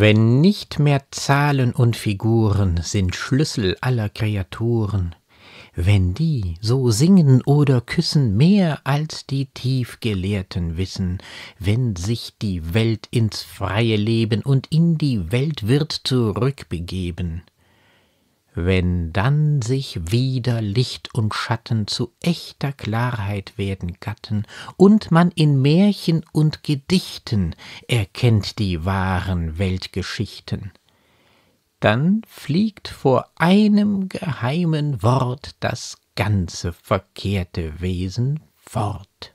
Wenn nicht mehr Zahlen und Figuren sind Schlüssel aller Kreaturen, wenn die so singen oder küssen mehr als die Tiefgelehrten wissen, wenn sich die Welt ins freie Leben und in die Welt wird zurückbegeben, wenn dann sich wieder Licht und Schatten zu echter Klarheit werden gatten, und man in Märchen und Gedichten erkennt die wahren Weltgeschichten. Dann fliegt vor einem geheimen Wort das ganze verkehrte Wesen fort.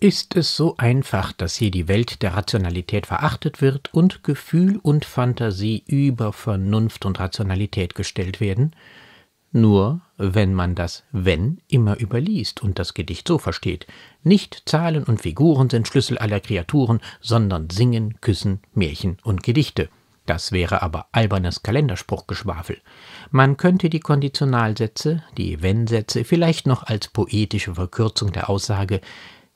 Ist es so einfach, dass hier die Welt der Rationalität verachtet wird und Gefühl und Fantasie über Vernunft und Rationalität gestellt werden? Nur wenn man das Wenn immer überliest und das Gedicht so versteht. Nicht Zahlen und Figuren sind Schlüssel aller Kreaturen, sondern Singen, Küssen, Märchen und Gedichte. Das wäre aber albernes Kalenderspruchgeschwafel. Man könnte die Konditionalsätze, die Wenn-Sätze vielleicht noch als poetische Verkürzung der Aussage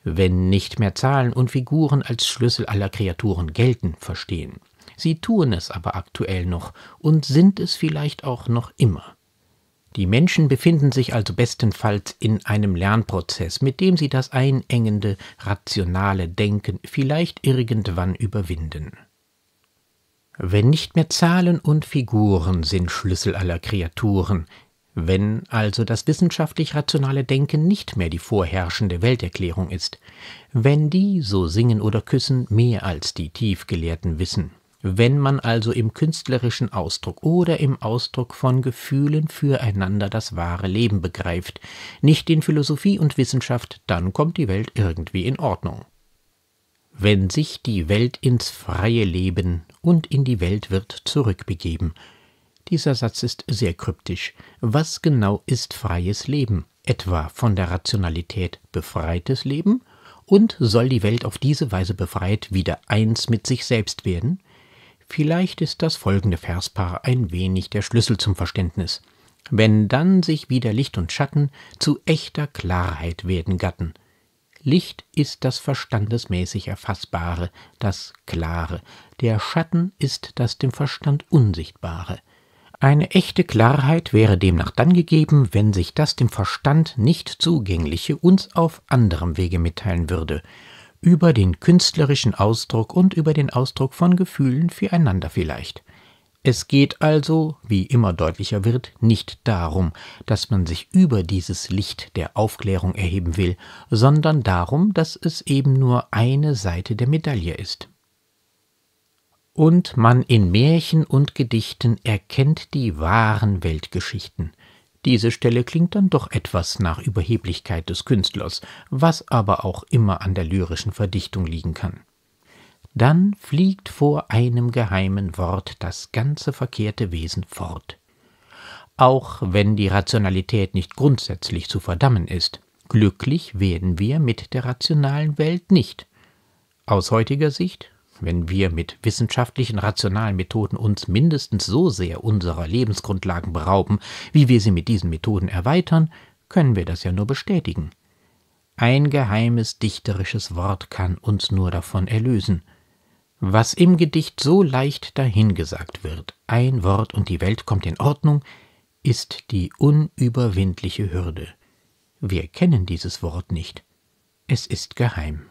wenn nicht mehr Zahlen und Figuren als Schlüssel aller Kreaturen gelten, verstehen. Sie tun es aber aktuell noch und sind es vielleicht auch noch immer. Die Menschen befinden sich also bestenfalls in einem Lernprozess, mit dem sie das einengende, rationale Denken vielleicht irgendwann überwinden. Wenn nicht mehr Zahlen und Figuren sind Schlüssel aller Kreaturen, wenn also das wissenschaftlich rationale Denken nicht mehr die vorherrschende Welterklärung ist, wenn die so singen oder küssen mehr als die Tiefgelehrten wissen, wenn man also im künstlerischen Ausdruck oder im Ausdruck von Gefühlen füreinander das wahre Leben begreift, nicht in Philosophie und Wissenschaft, dann kommt die Welt irgendwie in Ordnung. Wenn sich die Welt ins freie Leben und in die Welt wird zurückbegeben, dieser Satz ist sehr kryptisch. Was genau ist freies Leben? Etwa von der Rationalität befreites Leben? Und soll die Welt auf diese Weise befreit wieder eins mit sich selbst werden? Vielleicht ist das folgende Verspaar ein wenig der Schlüssel zum Verständnis. Wenn dann sich wieder Licht und Schatten zu echter Klarheit werden gatten. Licht ist das verstandesmäßig Erfassbare, das Klare. Der Schatten ist das dem Verstand Unsichtbare. Eine echte Klarheit wäre demnach dann gegeben, wenn sich das dem Verstand nicht zugängliche uns auf anderem Wege mitteilen würde, über den künstlerischen Ausdruck und über den Ausdruck von Gefühlen füreinander vielleicht. Es geht also, wie immer deutlicher wird, nicht darum, dass man sich über dieses Licht der Aufklärung erheben will, sondern darum, dass es eben nur eine Seite der Medaille ist und man in Märchen und Gedichten erkennt die wahren Weltgeschichten. Diese Stelle klingt dann doch etwas nach Überheblichkeit des Künstlers, was aber auch immer an der lyrischen Verdichtung liegen kann. Dann fliegt vor einem geheimen Wort das ganze verkehrte Wesen fort. Auch wenn die Rationalität nicht grundsätzlich zu verdammen ist, glücklich werden wir mit der rationalen Welt nicht. Aus heutiger Sicht wenn wir mit wissenschaftlichen, rationalen Methoden uns mindestens so sehr unserer Lebensgrundlagen berauben, wie wir sie mit diesen Methoden erweitern, können wir das ja nur bestätigen. Ein geheimes dichterisches Wort kann uns nur davon erlösen. Was im Gedicht so leicht dahingesagt wird, ein Wort und die Welt kommt in Ordnung, ist die unüberwindliche Hürde. Wir kennen dieses Wort nicht. Es ist geheim.